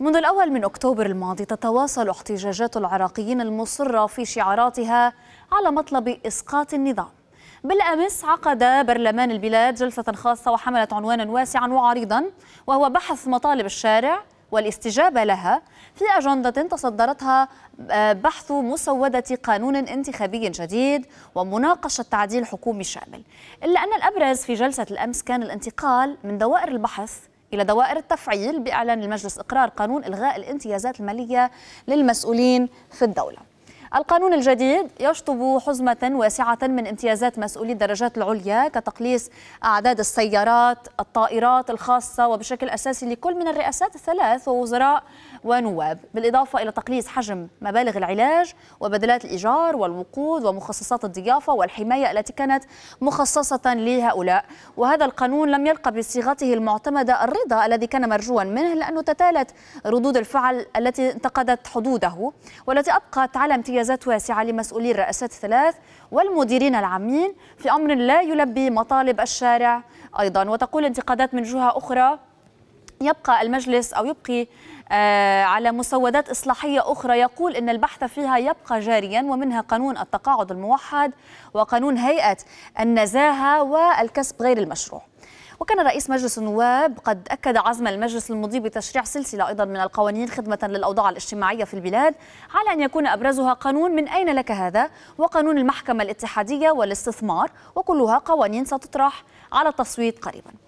منذ الأول من أكتوبر الماضي تتواصل احتجاجات العراقيين المصرة في شعاراتها على مطلب إسقاط النظام بالأمس عقد برلمان البلاد جلسة خاصة وحملت عنوانا واسعا وعريضا وهو بحث مطالب الشارع والاستجابة لها في أجندة تصدرتها آه، بحث مسودة قانون انتخابي جديد ومناقشة تعديل حكومي شامل إلا أن الأبرز في جلسة الأمس كان الانتقال من دوائر البحث إلى دوائر التفعيل بإعلان المجلس إقرار قانون إلغاء الامتيازات المالية للمسؤولين في الدولة القانون الجديد يشطب حزمة واسعة من امتيازات مسؤولي الدرجات العليا كتقليص أعداد السيارات الطائرات الخاصة وبشكل أساسي لكل من الرئاسات الثلاث ووزراء ونواب بالإضافة إلى تقليص حجم مبالغ العلاج وبدلات الإيجار والوقود ومخصصات الضيافة والحماية التي كانت مخصصة لهؤلاء وهذا القانون لم يلقى بصيغته المعتمدة الرضا الذي كان مرجوا منه لأنه تتالت ردود الفعل التي انتقدت حدوده والتي أبقت على امتياز امتيازات واسعة لمسؤولي الرئاسات الثلاث والمديرين العامين في أمر لا يلبي مطالب الشارع أيضا وتقول انتقادات من جهة أخرى يبقى المجلس أو يبقي آه، على مسودات إصلاحية أخرى يقول أن البحث فيها يبقى جاريا ومنها قانون التقاعد الموحد وقانون هيئة النزاهة والكسب غير المشروع وكان رئيس مجلس النواب قد أكد عزم المجلس المضي بتشريع سلسلة أيضا من القوانين خدمة للأوضاع الاجتماعية في البلاد على أن يكون أبرزها قانون من أين لك هذا وقانون المحكمة الاتحادية والاستثمار وكلها قوانين ستطرح على التصويت قريبا